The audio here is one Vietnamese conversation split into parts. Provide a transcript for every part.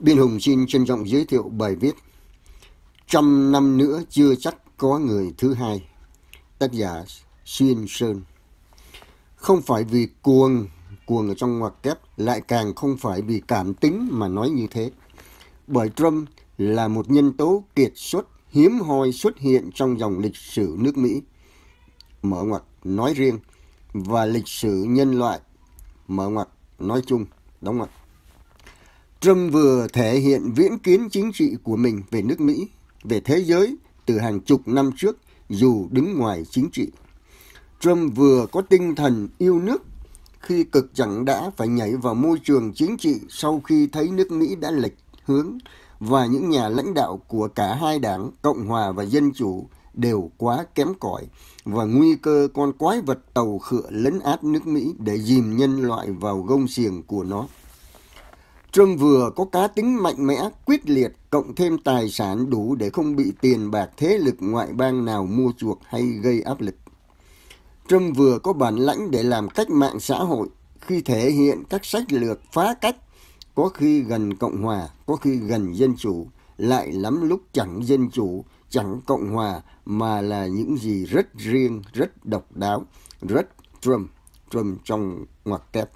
Biên Hùng xin trân trọng giới thiệu bài viết Trăm năm nữa chưa chắc có người thứ hai Tác giả Xuyên Sơn Không phải vì cuồng, cuồng ở trong ngoặc kép lại càng không phải vì cảm tính mà nói như thế. Bởi Trump là một nhân tố kiệt xuất hiếm hoi xuất hiện trong dòng lịch sử nước Mỹ. Mở ngoặc nói riêng và lịch sử nhân loại mở ngoặc nói chung. Đóng ngoặc. Trump vừa thể hiện viễn kiến chính trị của mình về nước Mỹ, về thế giới từ hàng chục năm trước dù đứng ngoài chính trị. Trump vừa có tinh thần yêu nước khi cực chẳng đã phải nhảy vào môi trường chính trị sau khi thấy nước Mỹ đã lệch hướng và những nhà lãnh đạo của cả hai đảng Cộng hòa và Dân chủ đều quá kém cỏi và nguy cơ con quái vật tàu khựa lấn át nước Mỹ để dìm nhân loại vào gông xiềng của nó. Trump vừa có cá tính mạnh mẽ, quyết liệt, cộng thêm tài sản đủ để không bị tiền bạc thế lực ngoại bang nào mua chuộc hay gây áp lực. Trump vừa có bản lãnh để làm cách mạng xã hội khi thể hiện các sách lược phá cách, có khi gần Cộng hòa, có khi gần Dân chủ, lại lắm lúc chẳng Dân chủ, chẳng Cộng hòa mà là những gì rất riêng, rất độc đáo, rất Trump, Trump trong ngoặc kép.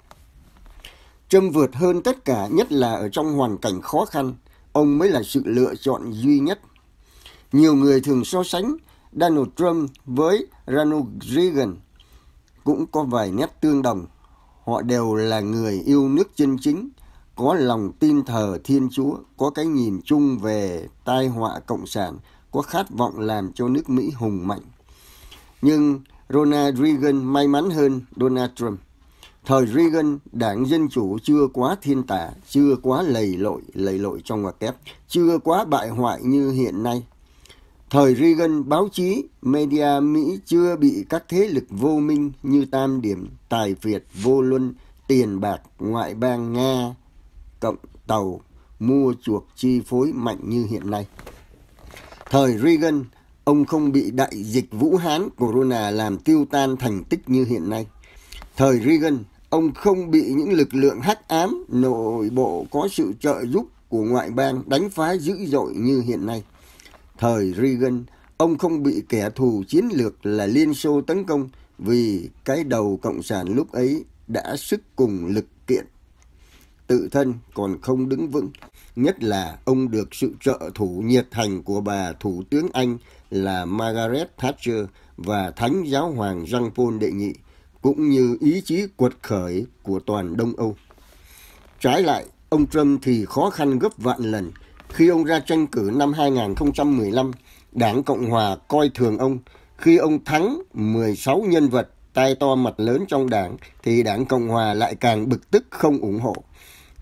Trâm vượt hơn tất cả, nhất là ở trong hoàn cảnh khó khăn, ông mới là sự lựa chọn duy nhất. Nhiều người thường so sánh Donald Trump với Ronald Reagan cũng có vài nét tương đồng. Họ đều là người yêu nước chân chính, có lòng tin thờ Thiên Chúa, có cái nhìn chung về tai họa cộng sản, có khát vọng làm cho nước Mỹ hùng mạnh. Nhưng Ronald Reagan may mắn hơn Donald Trump. Thời Reagan, đảng Dân Chủ chưa quá thiên tả, chưa quá lầy lội, lầy lội trong ngoặc kép, chưa quá bại hoại như hiện nay. Thời Reagan, báo chí, media Mỹ chưa bị các thế lực vô minh như Tam Điểm, Tài Việt, Vô Luân, Tiền Bạc, Ngoại bang Nga, Cộng Tàu, mua chuộc chi phối mạnh như hiện nay. Thời Reagan, ông không bị đại dịch Vũ Hán Corona làm tiêu tan thành tích như hiện nay. Thời Reagan, ông không bị những lực lượng hắc ám nội bộ có sự trợ giúp của ngoại bang đánh phá dữ dội như hiện nay. Thời Reagan, ông không bị kẻ thù chiến lược là Liên Xô tấn công vì cái đầu Cộng sản lúc ấy đã sức cùng lực kiện. Tự thân còn không đứng vững, nhất là ông được sự trợ thủ nhiệt thành của bà Thủ tướng Anh là Margaret Thatcher và Thánh Giáo Hoàng Jean-Paul Đệ Nhị – cũng như ý chí cuột khởi của toàn Đông Âu. Trái lại, ông Trump thì khó khăn gấp vạn lần khi ông ra tranh cử năm 2015, Đảng Cộng Hòa coi thường ông. Khi ông thắng 16 nhân vật tay to mặt lớn trong đảng, thì Đảng Cộng Hòa lại càng bực tức không ủng hộ.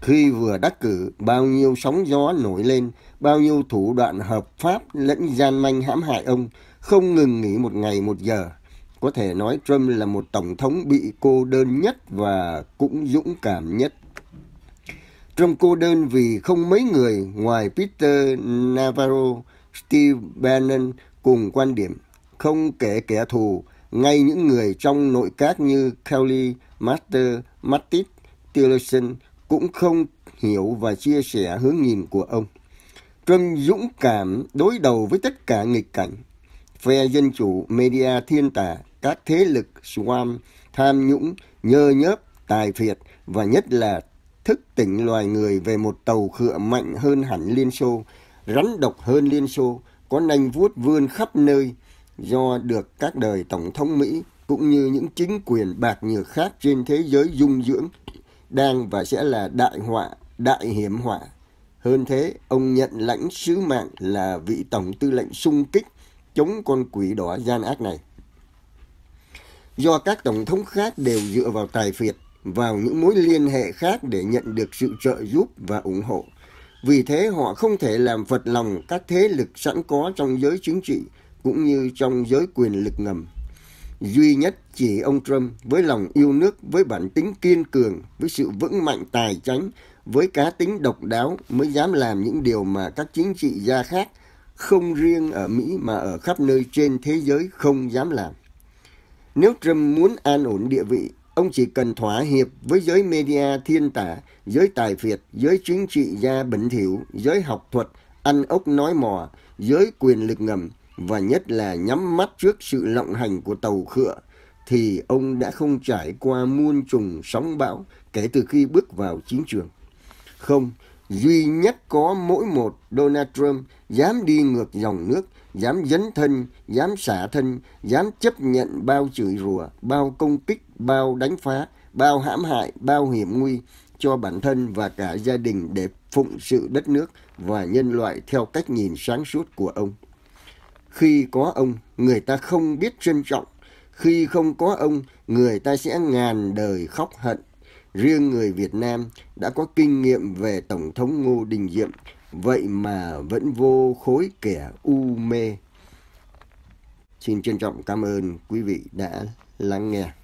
Khi vừa đắc cử, bao nhiêu sóng gió nổi lên, bao nhiêu thủ đoạn hợp pháp lẫn gian manh hãm hại ông, không ngừng nghỉ một ngày một giờ. Có thể nói Trump là một tổng thống bị cô đơn nhất và cũng dũng cảm nhất. Trump cô đơn vì không mấy người ngoài Peter Navarro, Steve Bannon cùng quan điểm, không kể kẻ thù, ngay những người trong nội các như Kelly, Master, Mattis, Tillerson cũng không hiểu và chia sẻ hướng nhìn của ông. Trump dũng cảm đối đầu với tất cả nghịch cảnh. Phe Dân Chủ, media thiên tả, các thế lực Swam tham nhũng, nhơ nhớp, tài phiệt và nhất là thức tỉnh loài người về một tàu khựa mạnh hơn hẳn Liên Xô, rắn độc hơn Liên Xô, có nanh vuốt vươn khắp nơi do được các đời Tổng thống Mỹ cũng như những chính quyền bạc nhược khác trên thế giới dung dưỡng đang và sẽ là đại họa, đại hiểm họa. Hơn thế, ông nhận lãnh sứ mạng là vị tổng tư lệnh sung kích chống con quỷ đỏ gian ác này do các tổng thống khác đều dựa vào tài phiệt, vào những mối liên hệ khác để nhận được sự trợ giúp và ủng hộ. Vì thế họ không thể làm vật lòng các thế lực sẵn có trong giới chính trị cũng như trong giới quyền lực ngầm. Duy nhất chỉ ông Trump với lòng yêu nước, với bản tính kiên cường, với sự vững mạnh tài chánh, với cá tính độc đáo mới dám làm những điều mà các chính trị gia khác không riêng ở Mỹ mà ở khắp nơi trên thế giới không dám làm. Nếu Trump muốn an ổn địa vị, ông chỉ cần thỏa hiệp với giới media thiên tả, giới tài phiệt, giới chính trị gia bẩn thỉu, giới học thuật, ăn ốc nói mò, giới quyền lực ngầm và nhất là nhắm mắt trước sự lộng hành của tàu khựa thì ông đã không trải qua muôn trùng sóng bão kể từ khi bước vào chiến trường. Không, duy nhất có mỗi một Donald Trump dám đi ngược dòng nước, dám dấn thân, dám xả thân, dám chấp nhận bao chửi rủa, bao công kích, bao đánh phá, bao hãm hại, bao hiểm nguy cho bản thân và cả gia đình để phụng sự đất nước và nhân loại theo cách nhìn sáng suốt của ông. Khi có ông, người ta không biết trân trọng. Khi không có ông, người ta sẽ ngàn đời khóc hận riêng người Việt Nam đã có kinh nghiệm về Tổng thống Ngô Đình Diệm, vậy mà vẫn vô khối kẻ u mê. Xin trân trọng cảm ơn quý vị đã lắng nghe.